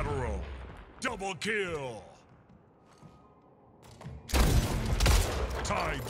Adderall. Double kill. Tied.